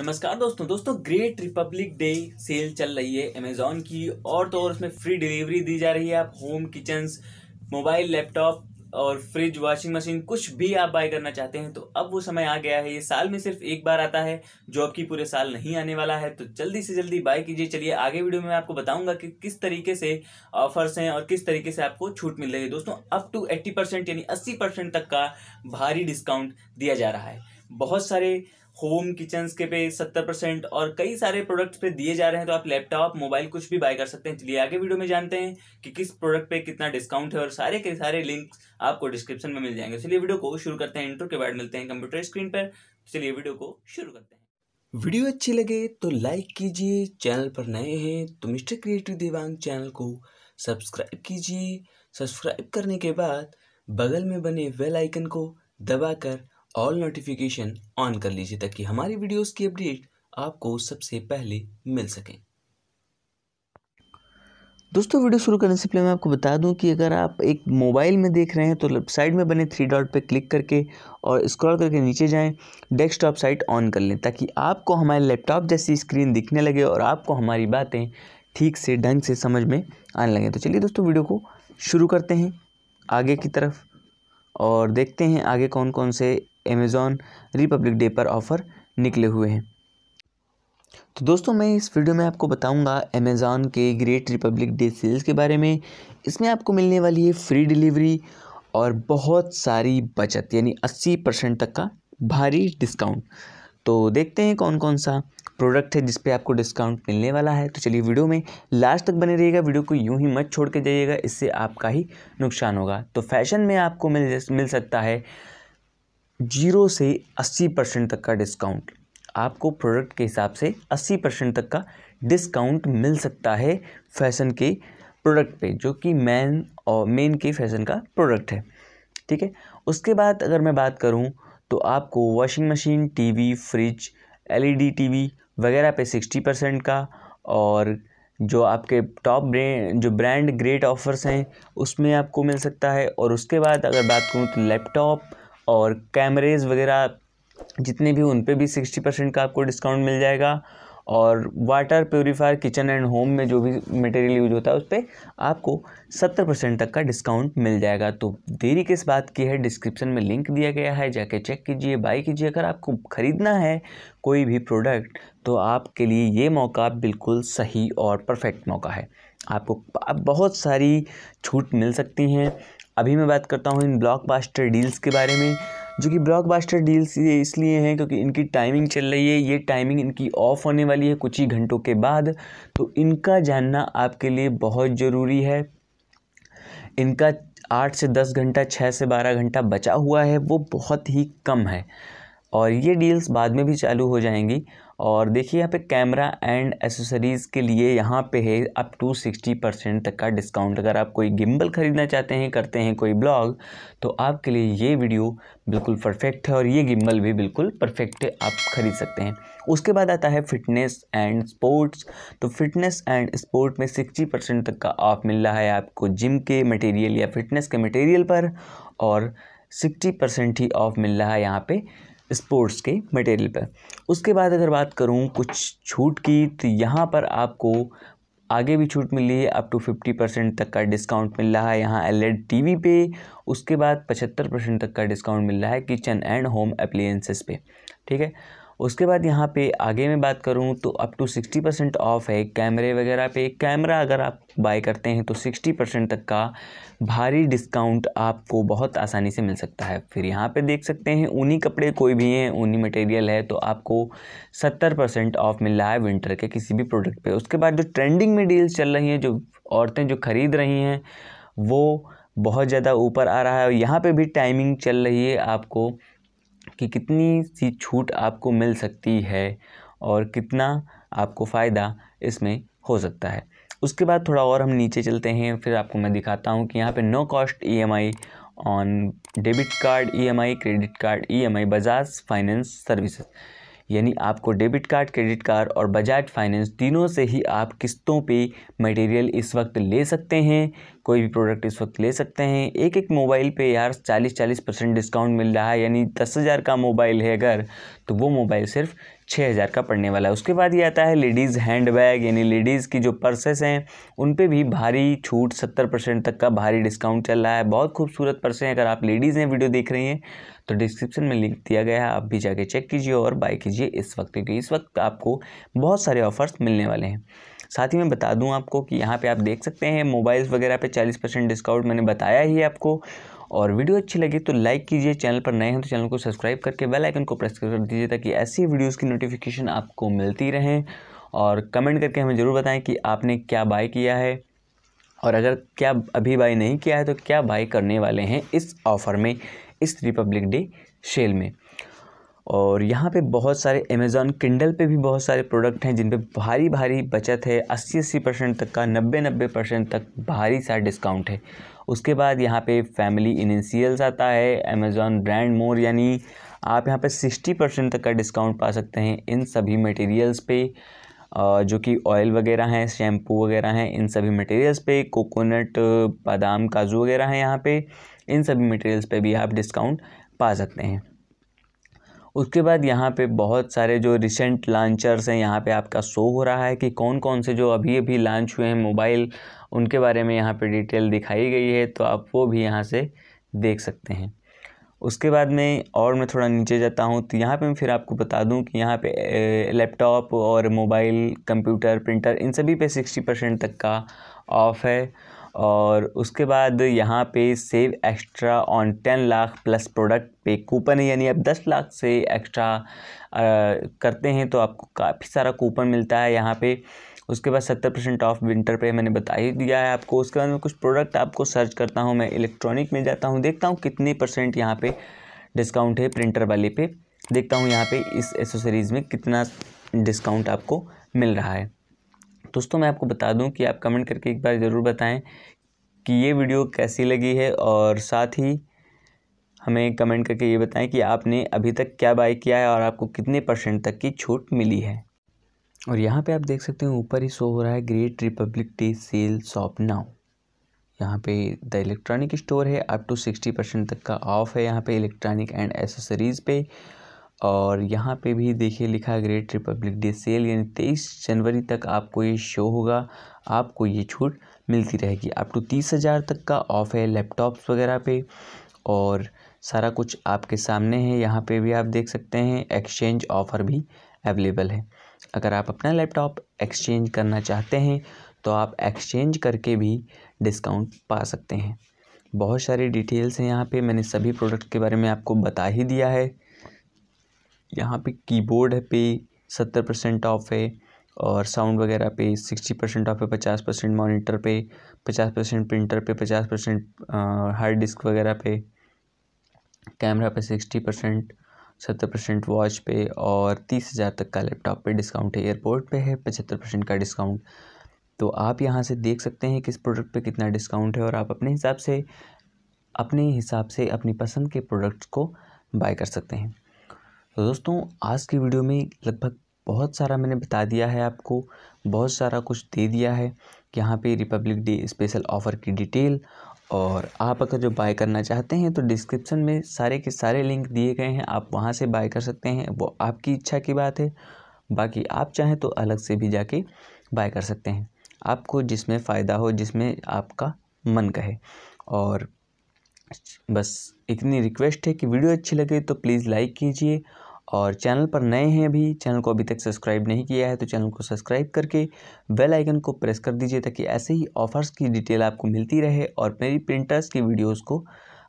नमस्कार दोस्तों दोस्तों ग्रेट रिपब्लिक डे सेल चल रही है अमेजोन की और तो और उसमें फ्री डिलीवरी दी जा रही है आप होम किचन्स मोबाइल लैपटॉप और फ्रिज वॉशिंग मशीन कुछ भी आप बाय करना चाहते हैं तो अब वो समय आ गया है ये साल में सिर्फ एक बार आता है जो अब की पूरे साल नहीं आने वाला है तो जल्दी से जल्दी बाय कीजिए चलिए आगे वीडियो में मैं आपको बताऊंगा कि किस तरीके से ऑफर्स हैं और किस तरीके से आपको छूट मिल रही है दोस्तों अप टू एट्टी परसेंट यानी अस्सी परसेंट तक का भारी डिस्काउंट दिया जा रहा है बहुत सारे होम किचन्स के पे सत्तर परसेंट और कई सारे प्रोडक्ट पे दिए जा रहे हैं तो आप लैपटॉप मोबाइल कुछ भी बाय कर सकते हैं चलिए आगे वीडियो में जानते हैं कि किस प्रोडक्ट पे कितना डिस्काउंट है और सारे के सारे लिंक आपको डिस्क्रिप्शन में मिल जाएंगे चलिए वीडियो को शुरू करते हैं इंटर के बाद मिलते हैं कंप्यूटर स्क्रीन पर चलिए वीडियो को शुरू करते हैं वीडियो अच्छी लगे तो लाइक कीजिए चैनल पर नए हैं तो मिस्टर क्रिएटिव देवांग चैनल को सब्सक्राइब कीजिए सब्सक्राइब करने के बाद बगल में बने वेल आइकन को दबाकर ऑल नोटिफिकेशन ऑन कर लीजिए ताकि हमारी वीडियोस की अपडेट आपको सबसे पहले मिल सकें दोस्तों वीडियो शुरू करने से पहले मैं आपको बता दूं कि अगर आप एक मोबाइल में देख रहे हैं तो साइड में बने थ्री डॉट पर क्लिक करके और स्क्रॉल करके नीचे जाएं डेस्कटॉप साइट ऑन कर लें ताकि आपको हमारे लैपटॉप जैसी स्क्रीन दिखने लगे और आपको हमारी बातें ठीक से ढंग से समझ में आने लगें तो चलिए दोस्तों वीडियो को शुरू करते हैं आगे की तरफ और देखते हैं आगे कौन कौन से अमेज़ॉन रिपब्लिक डे पर ऑफ़र निकले हुए हैं तो दोस्तों मैं इस वीडियो में आपको बताऊंगा अमेज़ॉन के ग्रेट रिपब्लिक डे सेल्स के बारे में इसमें आपको मिलने वाली है फ्री डिलीवरी और बहुत सारी बचत यानी अस्सी परसेंट तक का भारी डिस्काउंट तो देखते हैं कौन कौन सा प्रोडक्ट है जिस आपको डिस्काउंट मिलने वाला है तो चलिए वीडियो में लास्ट तक बने रहिएगा वीडियो को यूं ही मत छोड़ के जाइएगा इससे आपका ही नुकसान होगा तो फैशन में आपको मिल मिल सकता है जीरो से अस्सी परसेंट तक का डिस्काउंट आपको प्रोडक्ट के हिसाब से अस्सी परसेंट तक का डिस्काउंट मिल सकता है फैशन के प्रोडक्ट पे जो कि मैन और मेन के फैशन का प्रोडक्ट है ठीक है उसके बाद अगर मैं बात करूँ तो आपको washing machine TV fridge LED TV वगैरह पे सिक्सटी परसेंट का और जो आपके टॉप जो ब्रांड ग्रेट ऑफर्स हैं उसमें आपको मिल सकता है और उसके बाद अगर बात करूँ तो लैपटॉप और कैमरेज़ वगैरह जितने भी उन पे भी सिक्सटी परसेंट का आपको डिस्काउंट मिल जाएगा और water purifier kitchen and home में जो भी मटेरियल यूज होता है उस पर आपको सत्तर परसेंट तक का डिस्काउंट मिल जाएगा तो देरी किस बात की है डिस्क्रिप्शन में लिंक दिया गया है जाके चेक कीजिए बाई कीजिए अगर आपको ख़रीदना है कोई भी प्रोडक्ट तो आपके लिए ये मौका बिल्कुल सही और परफेक्ट मौका है आपको अब बहुत सारी छूट मिल सकती हैं अभी मैं बात करता हूँ इन ब्लॉकबास्टर डील्स के बारे में जो कि बास्टर डील्स ये इसलिए हैं क्योंकि इनकी टाइमिंग चल रही है ये टाइमिंग इनकी ऑफ होने वाली है कुछ ही घंटों के बाद तो इनका जानना आपके लिए बहुत ज़रूरी है इनका आठ से दस घंटा छः से बारह घंटा बचा हुआ है वो बहुत ही कम है और ये डील्स बाद में भी चालू हो जाएंगी और देखिए यहाँ पे कैमरा एंड एसेसरीज़ के लिए यहाँ पे है अप टू सिक्सटी परसेंट तक का डिस्काउंट अगर आप कोई गिम्बल ख़रीदना चाहते हैं करते हैं कोई ब्लॉग तो आपके लिए ये वीडियो बिल्कुल परफेक्ट है और ये गिम्बल भी बिल्कुल परफेक्ट आप ख़रीद सकते हैं उसके बाद आता है फिटनेस एंड स्पोर्ट्स तो फिटनेस एंड स्पोर्ट में सिक्सटी परसेंट तक का ऑफ मिल रहा है आपको जिम के मटेरियल या फिटनेस के मटेरियल पर और सिक्सटी परसेंट ही ऑफ मिल रहा है यहाँ पे स्पोर्ट्स के मटेरियल पर उसके बाद अगर बात करूँ कुछ छूट की तो यहाँ पर आपको आगे भी छूट मिली है अप टू फिफ्टी परसेंट तक का डिस्काउंट मिल रहा है यहाँ एल एड टी वी पे उसके बाद पचहत्तर परसेंट तक का डिस्काउंट मिल रहा है किचन एंड होम अप्लाइंसेस पे ठीक है उसके बाद यहाँ पे आगे मैं बात करूँ तो up to sixty percent off है कैमरे वगैरह पे कैमरा अगर आप बाय करते हैं तो सिक्सटी परसेंट तक का भारी डिस्काउंट आपको बहुत आसानी से मिल सकता है फिर यहाँ पे देख सकते हैं ऊनी कपड़े कोई भी हैं ऊनी मटेरियल है तो आपको सत्तर परसेंट ऑफ मिल रहा है विंटर के किसी भी प्रोडक्ट पर उसके बाद जो ट्रेंडिंग में डील्स चल रही हैं जो औरतें जो ख़रीद रही हैं वो बहुत ज़्यादा ऊपर आ रहा है और यहाँ पर भी टाइमिंग चल रही है आपको कि कितनी सी छूट आपको मिल सकती है और कितना आपको फ़ायदा इसमें हो सकता है उसके बाद थोड़ा और हम नीचे चलते हैं फिर आपको मैं दिखाता हूँ कि यहाँ पे no cost EMI on debit card EMI credit card EMI Bajaj finance services यानी आपको डेबिट कार्ड क्रेडिट कार्ड और बजाज फाइनेंस तीनों से ही आप किस्तों पे मटेरियल इस वक्त ले सकते हैं कोई भी प्रोडक्ट इस वक्त ले सकते हैं एक एक मोबाइल पे यार चालीस चालीस परसेंट डिस्काउंट मिल रहा है यानी दस हज़ार का मोबाइल है अगर तो वो मोबाइल सिर्फ छः हज़ार का पड़ने वाला है उसके बाद ये आता है लेडीज़ हैंड बैग यानी लेडीज़ की जो पर्सेस हैं उन पे भी भारी छूट सत्तर परसेंट तक का भारी डिस्काउंट चल रहा है बहुत खूबसूरत पर्सें अगर आप लेडीज़ हैं वीडियो देख रही हैं तो डिस्क्रिप्शन में लिंक दिया गया है आप भी जाके चेक कीजिए और बाय कीजिए इस वक्त क्योंकि इस वक्त आपको बहुत सारे ऑफ़र्स मिलने वाले हैं साथ ही मैं बता दूं आपको कि यहाँ पे आप देख सकते हैं मोबाइल्स वगैरह पे 40 परसेंट डिस्काउंट मैंने बताया ही आपको और वीडियो अच्छी लगी तो लाइक कीजिए चैनल पर नए हैं तो चैनल को सब्सक्राइब करके बेल आइकन को प्रेस कर दीजिए ताकि ऐसी वीडियोज़ की नोटिफिकेशन आपको मिलती रहें और कमेंट करके हमें ज़रूर बताएँ कि आपने क्या बाय किया है और अगर क्या अभी बाई नहीं किया है तो क्या बाई करने वाले हैं इस ऑफ़र में इस रिपब्लिक डे सेल में और यहाँ पे बहुत सारे अमेज़ॉन किंडल पे भी बहुत सारे प्रोडक्ट हैं जिन पे भारी भारी बचत है अस्सी अस्सी परसेंट तक का नब्बे नब्बे परसेंट तक भारी सा डिस्काउंट है उसके बाद यहाँ पे फैमिली इनिशियल्स आता है अमेज़ॉन ब्रांड मोर यानी आप यहाँ पे सिक्सटी परसेंट तक का डिस्काउंट पा सकते हैं इन सभी मटेरियल्स पे जो कि ऑयल वगैरह हैं शैम्पू वगैरह हैं इन सभी मटेरियल्स पे कोकोनट बादाम काजू वगैरह हैं यहाँ पर इन सभी मटेरियल्स पे भी आप डिस्काउंट पा सकते हैं उसके बाद यहाँ पे बहुत सारे जो रिसेंट लॉन्चर्स हैं यहाँ पे आपका शो हो रहा है कि कौन कौन से जो अभी अभी लॉन्च हुए हैं मोबाइल उनके बारे में यहाँ पे डिटेल दिखाई गई है तो आप वो भी यहाँ से देख सकते हैं उसके बाद में और मैं थोड़ा नीचे जाता हूँ तो यहाँ पे मैं फिर आपको बता दूँ कि यहाँ पे लैपटॉप और मोबाइल कंप्यूटर प्रिंटर इन सभी पे सिक्सटी परसेंट तक का ऑफ़ है और उसके बाद यहाँ पे save extra on ten lakh plus product पे कूपन है यानी आप दस लाख से एक्स्ट्रा करते हैं तो आपको काफ़ी सारा कूपन मिलता है यहाँ पे उसके बाद सत्तर परसेंट ऑफ विंटर पे मैंने बता ही दिया है आपको उसके बाद मैं कुछ प्रोडक्ट आपको सर्च करता हूँ मैं इलेक्ट्रॉनिक में जाता हूँ देखता हूँ कितने परसेंट यहाँ पे डिस्काउंट है प्रिंटर वाले पे देखता हूँ यहाँ पे इस एसेसरीज़ में कितना डिस्काउंट आपको मिल रहा है दोस्तों मैं आपको बता दूं कि आप कमेंट करके एक बार ज़रूर बताएं कि ये वीडियो कैसी लगी है और साथ ही हमें कमेंट करके ये बताएं कि आपने अभी तक क्या बाय किया है और आपको कितने परसेंट तक की छूट मिली है और यहाँ पे आप देख सकते हैं ऊपर ही शो हो रहा है great republic day sale shop now यहाँ पे द इलेक्ट्रॉनिक स्टोर है अप टू सिक्सटी परसेंट तक का ऑफ है यहाँ पे इलेक्ट्रॉनिक एंड एसेसरीज़ पे और यहाँ पे भी देखिए लिखा ग्रेट रिपब्लिक डे सेल यानी तेईस जनवरी तक आपको ये शो होगा आपको ये छूट मिलती रहेगी अप टू तीस हज़ार तक का ऑफ़ है लैपटॉप्स वगैरह पे और सारा कुछ आपके सामने है यहाँ पे भी आप देख सकते हैं एक्सचेंज ऑफ़र भी अवेलेबल है अगर आप अपना लैपटॉप एक्सचेंज करना चाहते हैं तो आप एक्सचेंज करके भी डिस्काउंट पा सकते हैं बहुत सारी डिटेल्स हैं यहाँ पे मैंने सभी प्रोडक्ट के बारे में आपको बता ही दिया है यहाँ पे कीबोर्ड है पे सत्तर परसेंट ऑफ़ है और साउंड वगैरह पे सिक्सटी परसेंट ऑफ़ है पचास परसेंट मोनीटर पर पचास परसेंट प्रिंटर पे पचास परसेंट हार्ड डिस्क वगैरह पे कैमरा पे सिक्सटी परसेंट सत्तर परसेंट वॉच पे और तीस हज़ार तक का लैपटॉप पे डिस्काउंट है एयरपोर्ट पे है पचहत्तर परसेंट का डिस्काउंट तो आप यहाँ से देख सकते हैं कि इस प्रोडक्ट पे कितना डिस्काउंट है और आप अपने हिसाब से अपने हिसाब से अपनी पसंद के प्रोडक्ट्स को बाय कर सकते हैं तो दोस्तों आज की वीडियो में लगभग बहुत सारा मैंने बता दिया है आपको बहुत सारा कुछ दे दिया है यहाँ पे रिपब्लिक डे स्पेशल ऑफ़र की डिटेल और आप अगर जो बाय करना चाहते हैं तो डिस्क्रिप्शन में सारे के सारे लिंक दिए गए हैं आप वहाँ से बाय कर सकते हैं वो आपकी इच्छा की बात है बाकी आप चाहें तो अलग से भी जाके बाय कर सकते हैं आपको जिसमें फ़ायदा हो जिसमें आपका मन कहे और बस इतनी रिक्वेस्ट है कि वीडियो अच्छी लगे तो प्लीज़ लाइक कीजिए और चैनल पर नए हैं अभी चैनल को अभी तक सब्सक्राइब नहीं किया है तो चैनल को सब्सक्राइब करके बेल आइकन को प्रेस कर दीजिए ताकि ऐसे ही ऑफर्स की डिटेल आपको मिलती रहे और मेरी प्रिंटर्स की वीडियोस को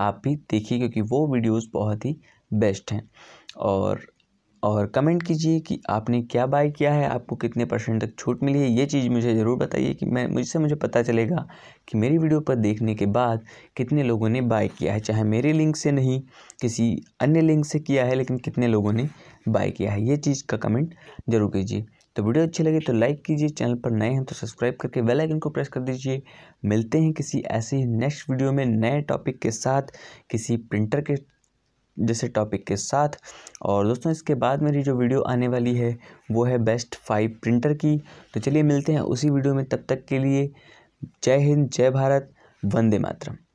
आप भी देखिए क्योंकि वो वीडियोस बहुत ही बेस्ट हैं और और कमेंट कीजिए कि आपने क्या बाय किया है आपको कितने परसेंट तक छूट मिली है ये चीज़ मुझे ज़रूर बताइए कि मैं मुझसे मुझे पता चलेगा कि मेरी वीडियो पर देखने के बाद कितने लोगों ने बाय किया है चाहे मेरे लिंक से नहीं किसी अन्य लिंक से किया है लेकिन कितने लोगों ने बाय किया है ये चीज़ का कमेंट ज़रूर कीजिए तो वीडियो अच्छी लगे तो लाइक कीजिए चैनल पर नए हैं तो सब्सक्राइब करके बेल आइकन को प्रेस कर दीजिए मिलते हैं किसी ऐसे नेक्स्ट वीडियो में नए टॉपिक के साथ किसी प्रिंटर के जैसे टॉपिक के साथ और दोस्तों इसके बाद मेरी जो वीडियो आने वाली है वो है बेस्ट फाइव प्रिंटर की तो चलिए मिलते हैं उसी वीडियो में तब तक के लिए जय हिंद जय भारत वंदे मातरम